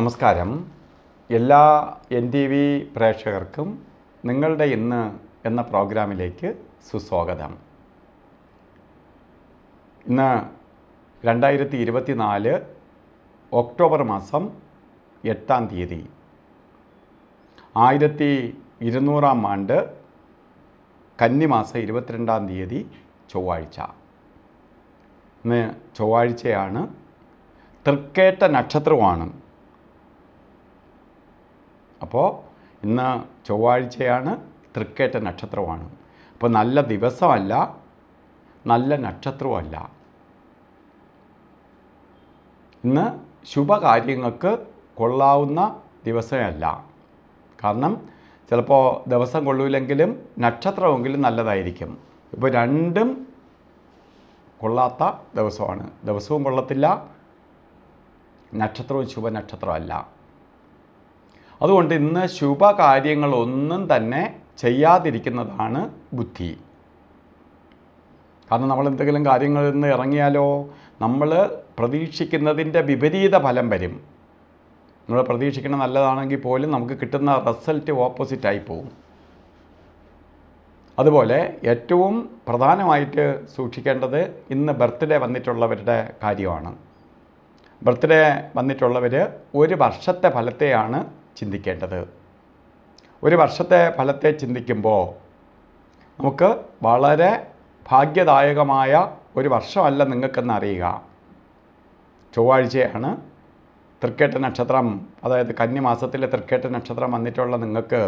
നമസ്കാരം എല്ലാ N T V പ്രേക്ഷകർക്കും നിങ്ങളുടെ ഇന്ന് എന്ന പ്രോഗ്രാമിലേക്ക് സുസ്വാഗതം ഇന്ന് രണ്ടായിരത്തി നാല് ഒക്ടോബർ മാസം എട്ടാം തീയതി ആയിരത്തി ഇരുന്നൂറാം ആണ്ട് കന്നിമാസം ഇരുപത്തിരണ്ടാം തീയതി ചൊവ്വാഴ്ച ഇന്ന് ചൊവ്വാഴ്ചയാണ് തൃക്കേട്ട നക്ഷത്രമാണ് അപ്പോൾ ഇന്ന് ചൊവ്വാഴ്ചയാണ് തൃക്കേറ്റ നക്ഷത്രമാണ് അപ്പോൾ നല്ല ദിവസമല്ല നല്ല നക്ഷത്രവുമല്ല ഇന്ന് ശുഭകാര്യങ്ങൾക്ക് കൊള്ളാവുന്ന ദിവസമല്ല കാരണം ചിലപ്പോൾ ദിവസം കൊള്ളൂലെങ്കിലും നക്ഷത്രമെങ്കിലും നല്ലതായിരിക്കും ഇപ്പോൾ രണ്ടും കൊള്ളാത്ത ദിവസമാണ് ദിവസവും കൊള്ളത്തില്ല നക്ഷത്രവും ശുഭനക്ഷത്രമല്ല അതുകൊണ്ട് ഇന്ന് ശുഭകാര്യങ്ങളൊന്നും തന്നെ ചെയ്യാതിരിക്കുന്നതാണ് ബുദ്ധി കാരണം നമ്മൾ എന്തെങ്കിലും കാര്യങ്ങളിൽ നിന്ന് ഇറങ്ങിയാലോ നമ്മൾ പ്രതീക്ഷിക്കുന്നതിൻ്റെ വിപരീത ഫലം വരും നമ്മൾ പ്രതീക്ഷിക്കുന്ന നല്ലതാണെങ്കിൽ പോലും നമുക്ക് കിട്ടുന്ന റിസൾട്ട് ഓപ്പോസിറ്റായി പോകും അതുപോലെ ഏറ്റവും പ്രധാനമായിട്ട് സൂക്ഷിക്കേണ്ടത് ഇന്ന് ബർത്ത്ഡേ വന്നിട്ടുള്ളവരുടെ കാര്യമാണ് ബർത്ത്ഡേ വന്നിട്ടുള്ളവർ ഒരു വർഷത്തെ ഫലത്തെയാണ് ചിന്തിക്കേണ്ടത് ഒരു വർഷത്തെ ഫലത്തെ ചിന്തിക്കുമ്പോൾ നമുക്ക് വളരെ ഭാഗ്യദായകമായ ഒരു വർഷമല്ല നിങ്ങൾക്കെന്ന് അറിയുക ചൊവ്വാഴ്ചയാണ് തൃക്കേട്ട നക്ഷത്രം അതായത് കന്നിമാസത്തിലെ തൃക്കേട്ട നക്ഷത്രം വന്നിട്ടുള്ള നിങ്ങൾക്ക്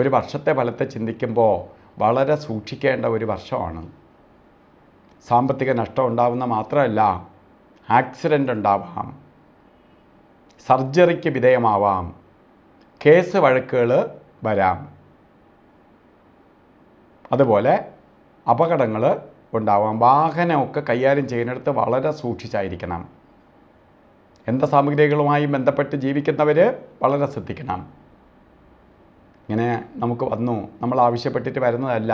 ഒരു വർഷത്തെ ഫലത്തെ ചിന്തിക്കുമ്പോൾ വളരെ സൂക്ഷിക്കേണ്ട ഒരു വർഷമാണ് സാമ്പത്തിക നഷ്ടം ഉണ്ടാവുന്ന മാത്രമല്ല ആക്സിഡൻ്റ് ഉണ്ടാവാം സർജറിക്ക് വിധേയമാവാം കേസ് വഴക്കുകൾ വരാം അതുപോലെ അപകടങ്ങൾ ഉണ്ടാവാം വാഹനമൊക്കെ കൈകാര്യം ചെയ്യുന്നിടത്ത് വളരെ സൂക്ഷിച്ചായിരിക്കണം എന്താ സാമഗ്രികളുമായി ബന്ധപ്പെട്ട് ജീവിക്കുന്നവർ വളരെ ശ്രദ്ധിക്കണം ഇങ്ങനെ നമുക്ക് വന്നു നമ്മൾ ആവശ്യപ്പെട്ടിട്ട് വരുന്നതല്ല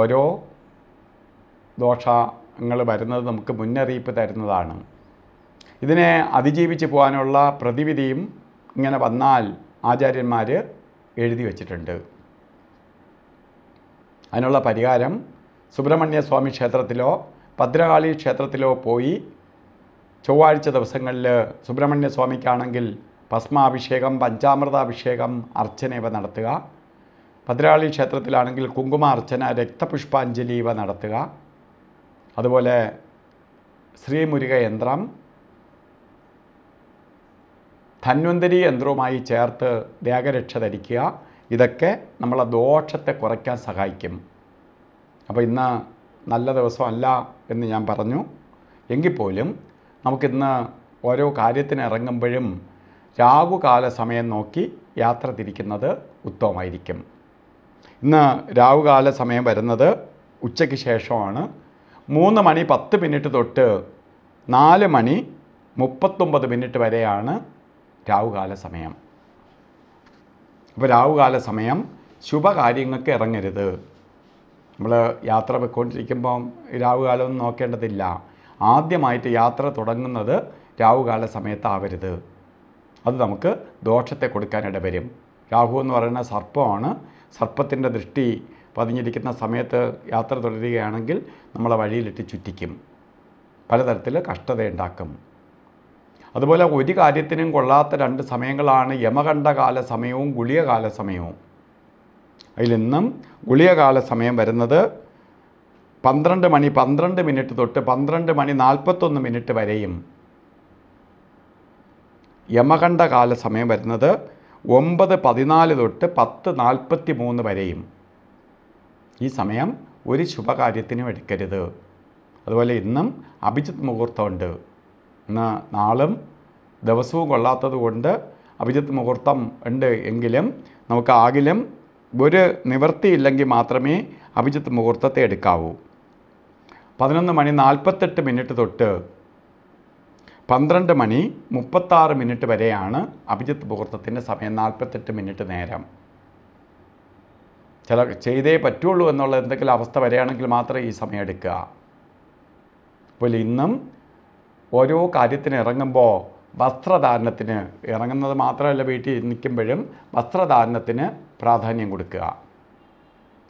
ഓരോ ദോഷങ്ങൾ വരുന്നത് നമുക്ക് മുന്നറിയിപ്പ് തരുന്നതാണ് ഇതിനെ അതിജീവിച്ച് പോകാനുള്ള പ്രതിവിധിയും ഇങ്ങനെ വന്നാൽ ആചാര്യന്മാർ എഴുതി വച്ചിട്ടുണ്ട് അതിനുള്ള പരിഹാരം സുബ്രഹ്മണ്യ സ്വാമി ക്ഷേത്രത്തിലോ ഭദ്രകാളി ക്ഷേത്രത്തിലോ പോയി ചൊവ്വാഴ്ച ദിവസങ്ങളിൽ സുബ്രഹ്മണ്യ സ്വാമിക്കാണെങ്കിൽ ഭസ്മാഭിഷേകം പഞ്ചാമൃതാഭിഷേകം അർച്ചന ഇവ നടത്തുക ഭദ്രകാളി ക്ഷേത്രത്തിലാണെങ്കിൽ അർച്ചന രക്തപുഷ്പാഞ്ജലി ഇവ നടത്തുക അതുപോലെ ശ്രീമുരുകയന്ത്രം യന്ത്രം ധന്വന്തരി യന്ത്രവുമായി ചേർത്ത് ദേഹരക്ഷ ധരിക്കുക ഇതൊക്കെ നമ്മളെ ദോഷത്തെ കുറയ്ക്കാൻ സഹായിക്കും അപ്പോൾ ഇന്ന് നല്ല ദിവസമല്ല എന്ന് ഞാൻ പറഞ്ഞു എങ്കിൽ പോലും നമുക്കിന്ന് ഓരോ കാര്യത്തിന് ഇറങ്ങുമ്പോഴും രാഹുകാല സമയം നോക്കി യാത്ര തിരിക്കുന്നത് ഉത്തമമായിരിക്കും ഇന്ന് രാഹുകാല സമയം വരുന്നത് ഉച്ചയ്ക്ക് ശേഷമാണ് മൂന്ന് മണി പത്ത് മിനിറ്റ് തൊട്ട് നാല് മണി മുപ്പത്തൊമ്പത് മിനിറ്റ് വരെയാണ് രാവുകാല സമയം അപ്പോൾ രാവുകാല സമയം ശുഭകാര്യങ്ങൾക്ക് ഇറങ്ങരുത് നമ്മൾ യാത്ര പോയിക്കൊണ്ടിരിക്കുമ്പം രാവുകാലമൊന്നും നോക്കേണ്ടതില്ല ആദ്യമായിട്ട് യാത്ര തുടങ്ങുന്നത് രാവുകാല സമയത്താവരുത് അത് നമുക്ക് ദോഷത്തെ കൊടുക്കാനിട വരും രാഹു എന്ന് പറയുന്ന സർപ്പമാണ് സർപ്പത്തിൻ്റെ ദൃഷ്ടി പതിഞ്ഞിരിക്കുന്ന സമയത്ത് യാത്ര തുടരുകയാണെങ്കിൽ നമ്മളെ വഴിയിലിട്ട് ചുറ്റിക്കും പലതരത്തിൽ കഷ്ടതയുണ്ടാക്കും അതുപോലെ ഒരു കാര്യത്തിനും കൊള്ളാത്ത രണ്ട് സമയങ്ങളാണ് യമകണ്ഠകാല സമയവും ഗുളികകാല സമയവും അതിലിന്നും ഗുളികകാല സമയം വരുന്നത് പന്ത്രണ്ട് മണി പന്ത്രണ്ട് മിനിറ്റ് തൊട്ട് പന്ത്രണ്ട് മണി നാൽപ്പത്തൊന്ന് മിനിറ്റ് വരെയും യമകണ്ഠകാല സമയം വരുന്നത് ഒമ്പത് പതിനാല് തൊട്ട് പത്ത് നാൽപ്പത്തി മൂന്ന് വരെയും ഈ സമയം ഒരു ശുഭകാര്യത്തിനും എടുക്കരുത് അതുപോലെ ഇന്നും അഭിജിത് മുഹൂർത്തമുണ്ട് ഇന്ന് നാളും ദിവസവും കൊള്ളാത്തത് കൊണ്ട് അഭിജിത്ത് മുഹൂർത്തം ഉണ്ട് എങ്കിലും നമുക്ക് ആകിലും ഒരു നിവൃത്തിയില്ലെങ്കിൽ മാത്രമേ അഭിജിത്ത് മുഹൂർത്തത്തെ എടുക്കാവൂ പതിനൊന്ന് മണി നാൽപ്പത്തെട്ട് മിനിറ്റ് തൊട്ട് പന്ത്രണ്ട് മണി മുപ്പത്താറ് മിനിറ്റ് വരെയാണ് അഭിജിത്ത് മുഹൂർത്തത്തിൻ്റെ സമയം നാൽപ്പത്തെട്ട് മിനിറ്റ് നേരം ചില ചെയ്തേ പറ്റുള്ളൂ എന്നുള്ള എന്തെങ്കിലും അവസ്ഥ വരികയാണെങ്കിൽ മാത്രമേ ഈ സമയം എടുക്കുക അപ്പോൾ ഇന്നും ഓരോ കാര്യത്തിന് ഇറങ്ങുമ്പോൾ വസ്ത്രധാരണത്തിന് ഇറങ്ങുന്നത് മാത്രമല്ല വീട്ടിൽ നിൽക്കുമ്പോഴും വസ്ത്രധാരണത്തിന് പ്രാധാന്യം കൊടുക്കുക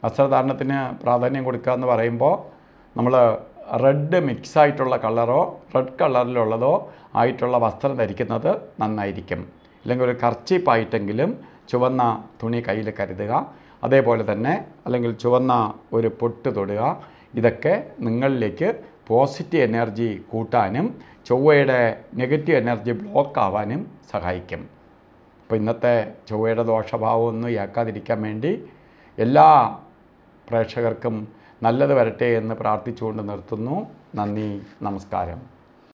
വസ്ത്രധാരണത്തിന് പ്രാധാന്യം കൊടുക്കുക എന്ന് പറയുമ്പോൾ നമ്മൾ റെഡ് മിക്സ് ആയിട്ടുള്ള കളറോ റെഡ് കളറിലുള്ളതോ ആയിട്ടുള്ള വസ്ത്രം ധരിക്കുന്നത് നന്നായിരിക്കും അല്ലെങ്കിൽ ഒരു കർച്ചിപ്പായിട്ടെങ്കിലും ചുവന്ന തുണി കയ്യിൽ കരുതുക അതേപോലെ തന്നെ അല്ലെങ്കിൽ ചുവന്ന ഒരു പൊട്ട് തൊടുക ഇതൊക്കെ നിങ്ങളിലേക്ക് പോസിറ്റീവ് എനർജി കൂട്ടാനും ചൊവ്വയുടെ നെഗറ്റീവ് എനർജി ബ്ലോക്ക് ആവാനും സഹായിക്കും അപ്പോൾ ഇന്നത്തെ ചൊവ്വയുടെ ദോഷഭാവം ഒന്നും ഇയാക്കാതിരിക്കാൻ വേണ്ടി എല്ലാ പ്രേക്ഷകർക്കും നല്ലത് വരട്ടെ എന്ന് പ്രാർത്ഥിച്ചുകൊണ്ട് നിർത്തുന്നു നന്ദി നമസ്കാരം